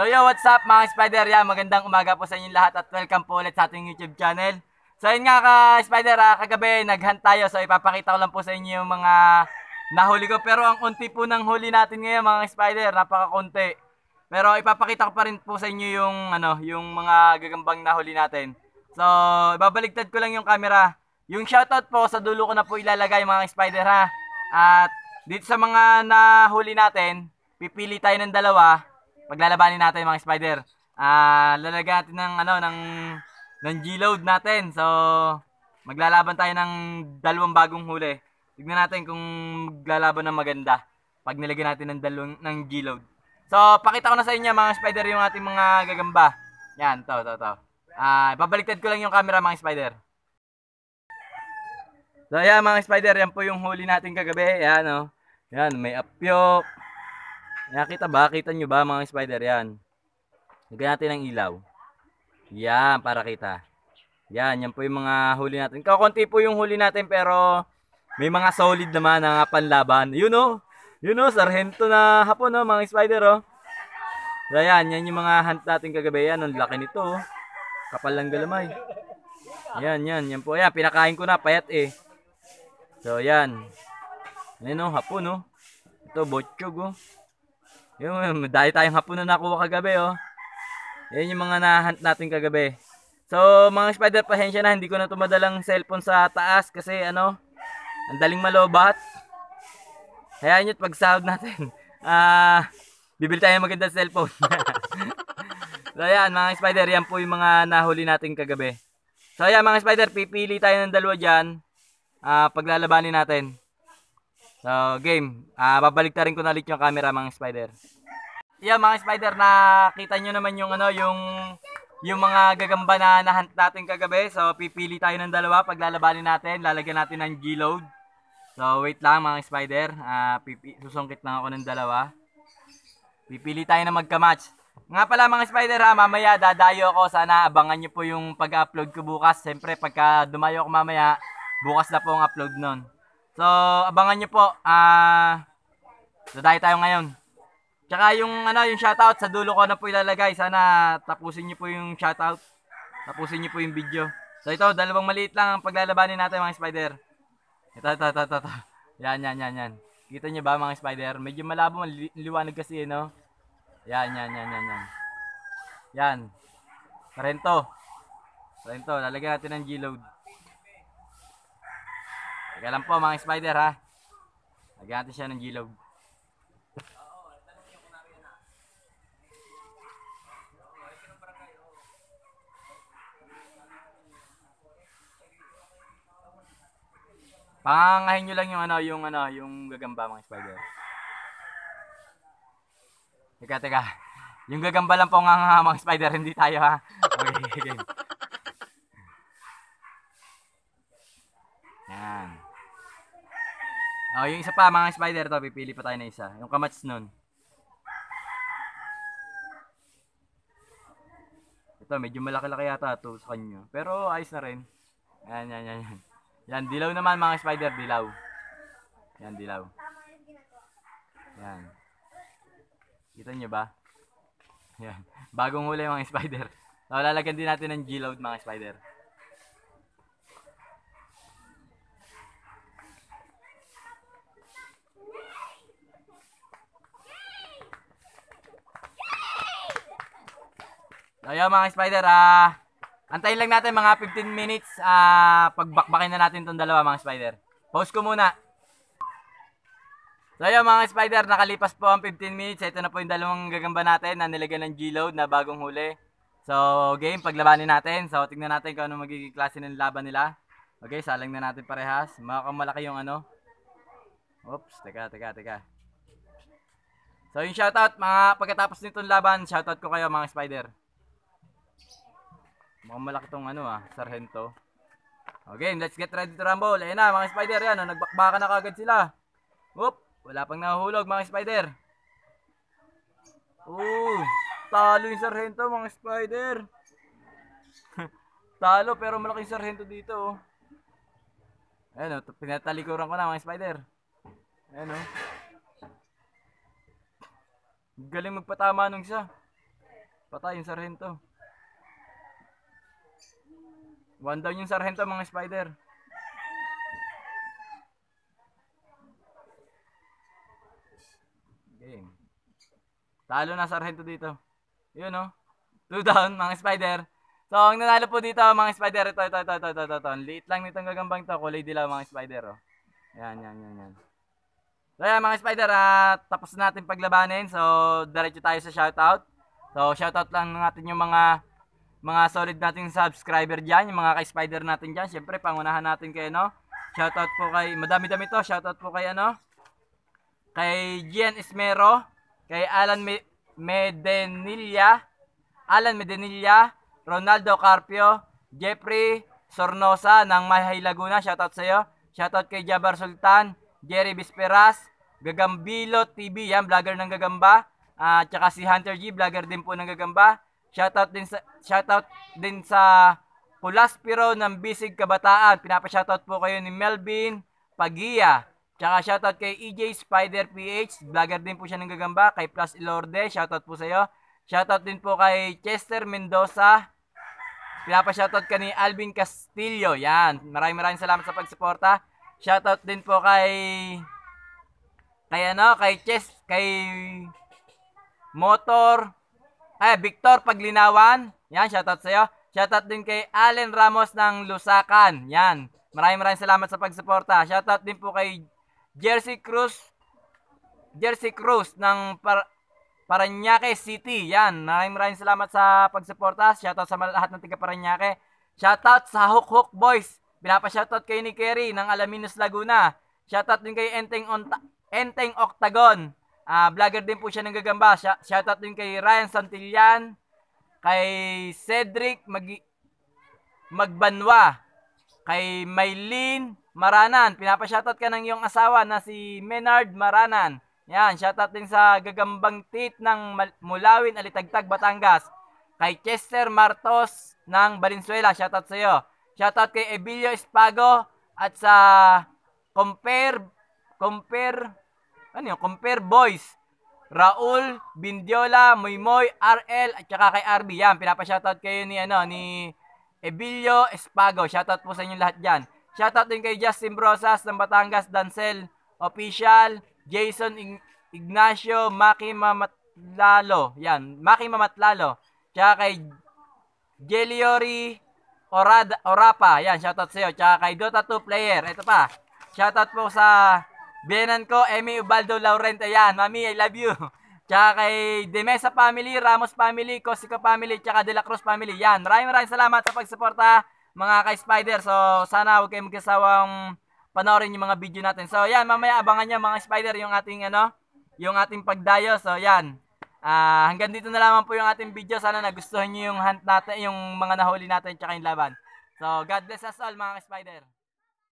So yo, what's up mga Spider? yeah, magandang umaga po sa inyo lahat at welcome po ulit sa ating YouTube channel. So yun nga ka Spider, ah, kagabi naghunt tayo so ipapakita ko lang po sa inyo yung mga nahuli ko. Pero ang unti po ng huli natin ngayon mga Spider, napakakunti. Pero ipapakita ko pa rin po sa inyo yung ano, yung mga gagambang nahuli natin. So, ibabaligtad ko lang yung camera. Yung shoutout po sa dulo ko na po ilalagay mga Spider ha. Ah. At dito sa mga nahuli natin, pipili tayo ng dalawa maglalabanin natin mga spider. Ah, uh, lalagyan natin ng ano ng ng G-load natin. So maglalaban tayo ng dalawang bagong huli. Tignan natin kung maglalaban ng maganda pag nilagyan natin ng dalawang ng G-load. So pakita ko na sa inyo mga spider yung ating mga gagamba. Yan, to, to, to. Ah, uh, babaliktad ko lang yung camera mga spider. So, ayan mga spider, yan po yung huli natin kagabi. Ayan, oh. Yan, may apyok. Nakita ba? Kita nyo ba mga spider yan? Lagyan natin ng ilaw. Yan, para kita. Yan, yan po yung mga huli natin. Kakunti po yung huli natin pero may mga solid naman na panlaban. You oh. know, you oh, know, sarhento na hapon no, oh, mga spider o. Ayan, yan yung mga hunt natin kagabi. Yan, ang laki nito oh. Kapal lang galamay. Yan, yan, yan po. Ayan, pinakain ko na, payat eh. So, yan. Ano, hapon oh. Ito, botchog oh. Yung dahil tayong hapon na nakuha kagabi, oh. Yan yung mga nahunt natin kagabi. So, mga spider, pasensya na. Hindi ko na tumadalang cellphone sa taas kasi ano, ang daling malobat. Hayaan nyo pag sahod natin. Ah, uh, bibili tayo ng magandang cellphone. so, ayan, mga spider, yan po yung mga nahuli natin kagabi. So, ayan, mga spider, pipili tayo ng dalawa dyan. Ah, uh, paglalabanin natin. So, game. Ah, uh, babaliktarin ko na ulit yung camera mga spider. Yeah, mga spider, nakita nyo naman yung ano, yung yung mga gagamba na nahunt natin kagabi. So, pipili tayo ng dalawa paglalabanin natin. Lalagyan natin ng G-load. So, wait lang mga spider. Ah, uh, pipi- susungkit lang ako ng dalawa. Pipili tayo na magka-match. Nga pala mga spider ha, ah, mamaya dadayo ako. Sana abangan nyo po yung pag-upload ko bukas. Siyempre, pagka dumayo ako mamaya, bukas na po ang upload nun. So, abangan nyo po. Ah, uh, tayo ngayon. Tsaka yung ano, yung shoutout sa dulo ko na po ilalagay. Sana tapusin niyo po yung shoutout. Tapusin niyo po yung video. So ito, dalawang maliit lang ang paglalabanin natin mga spider. Ito, ito, ito, ito. ito. Yan, yan, yan, yan. Kita niyo ba mga spider? Medyo malabo, li liwanag kasi, eh, no? Yan, yan, yan, yan, yan. Yan. Parento. Parento, lalagyan natin ng G-load. Taga po mga spider ha. Lagyan natin siya ng gilog. Pangangahin nyo lang yung ano, yung ano, yung gagamba mga spider. Teka, teka. Yung gagamba lang po nga mga spider, hindi tayo ha. Okay, okay. Yan. Oh, yung isa pa, mga spider to, pipili pa tayo na isa. Yung kamats nun. Ito, medyo malaki-laki yata ito sa kanyo. Pero ayos na rin. Ayan, yan, yan, yan. Yan, dilaw naman mga spider, dilaw. Yan, dilaw. Yan. Kita nyo ba? Yan. Bagong huli mga spider. So, oh, lalagyan din natin ng G-load mga spider. So, yun mga spider, ah, antayin lang natin mga 15 minutes, ah, pagbakbakin na natin itong dalawa mga spider. Pause ko muna. So yun mga spider, nakalipas po ang 15 minutes. Ito na po yung dalawang gagamba natin na nilagyan ng G-load na bagong huli. So game, paglabanin natin. So tingnan natin kung anong magiging klase ng laban nila. Okay, salang na natin parehas. malaki yung ano. Oops, teka, teka, teka. So yung shoutout mga pagkatapos nitong laban, shoutout ko kayo mga spider. Mukhang malaki tong ano ah, sarhento. Okay, let's get ready to rumble. Ayun na, mga spider yan. Oh, nagbakbaka na kagad sila. Whoop, wala pang nahuhulog mga spider. Oo, talo yung sarhento mga spider. talo pero malaking sarhento dito oh. Ayun, oh, pinatalikuran ko na mga spider. Ayun, oh. Galing magpatama nung siya. Patay yung sarhento. One down yung sarhento mga spider. Game. Talo na sarhento dito. Yun no. Oh. Two down mga spider. So, ang nanalo po dito mga spider, ito, ito, ito, ito, ito, ito, ito. Liit lang nitong gagambang to. Kulay dilaw mga spider. Oh. Yan, yan, yan, yan. So, yan mga spider, uh, tapos natin paglabanin. So, diretso tayo sa shoutout. So, shoutout lang natin yung mga mga solid nating subscriber diyan, yung mga ka-spider natin diyan, syempre pangunahan natin kayo, no? Shoutout po kay, madami-dami to, shoutout po kay, ano? Kay Gian Ismero, kay Alan Medenilla, Alan Medenilla, Ronaldo Carpio, Jeffrey Sornosa ng Mahay Laguna, shoutout sa'yo. Shoutout kay Jabar Sultan, Jerry Bisperas, Gagambilo TV, yan, vlogger ng Gagamba. At uh, saka si Hunter G, vlogger din po ng Gagamba. Shoutout din sa shoutout din sa Pulaspiro ng Bisig Kabataan. Pinapa-shoutout po kayo ni Melvin Pagia. Tsaka shoutout kay EJ Spider PH. Vlogger din po siya ng gagamba. Kay Plus Ilorde. Shoutout po sa iyo. Shoutout din po kay Chester Mendoza. Pinapa-shoutout ka ni Alvin Castillo. Yan. Maraming maraming salamat sa pagsuporta. Shoutout din po kay kay ano, kay Chess, kay Motor ay, Victor Paglinawan. Yan, shoutout sa'yo. Shoutout din kay Allen Ramos ng Lusakan. Yan. Maraming maraming salamat sa pagsuporta. Shoutout din po kay Jersey Cruz. Jersey Cruz ng Par Paranaque City. Yan. Maraming maraming salamat sa pagsuporta. Shoutout sa lahat ng taga Paranaque. Shoutout sa Hook Hook Boys. Pinapa-shoutout kay ni Kerry ng Alaminos Laguna. Shoutout din kay Enteng Onta Enteng Octagon. Uh, vlogger din po siya ng gagamba. Shoutout din kay Ryan Santillan, kay Cedric Mag Magbanwa, kay Maylin Maranan. Pinapashoutout ka ng iyong asawa na si Menard Maranan. Yan, shoutout din sa gagambang tit ng Mulawin, Alitagtag, Batangas. Kay Chester Martos ng Valenzuela, shoutout sa iyo. Shoutout kay Ebilio Espago at sa Compare Compare ano yung compare boys. Raul, Bindiola, Moymoy, RL, at saka kay RB. Yan, pinapa-shoutout kayo ni, ano, ni Ebilio Espago. Shoutout po sa inyo lahat dyan. Shoutout din kay Justin Brosas ng Batangas, Dancel, Official, Jason Ignacio, Maki Mamatlalo. Yan, Maki Mamatlalo. Tsaka kay Jeliori Orada, Orapa. Yan, shoutout sa'yo. Tsaka kay Dota 2 player. Ito pa. Shoutout po sa Benan ko, Emmy Ubaldo Laurent. Ayan, Mami, I love you. Tsaka kay Demesa Family, Ramos Family, Cosico Family, tsaka De La Cruz Family. Yan, maraming maraming salamat sa pagsuporta mga ka-spider. So, sana huwag kayong magkasawang panoorin yung mga video natin. So, yan, mamaya abangan nyo mga spider yung ating, ano, yung ating pagdayo. So, yan. Uh, hanggang dito na lamang po yung ating video. Sana nagustuhan nyo yung hunt natin, yung mga nahuli natin, tsaka yung laban. So, God bless us all mga ka-spider.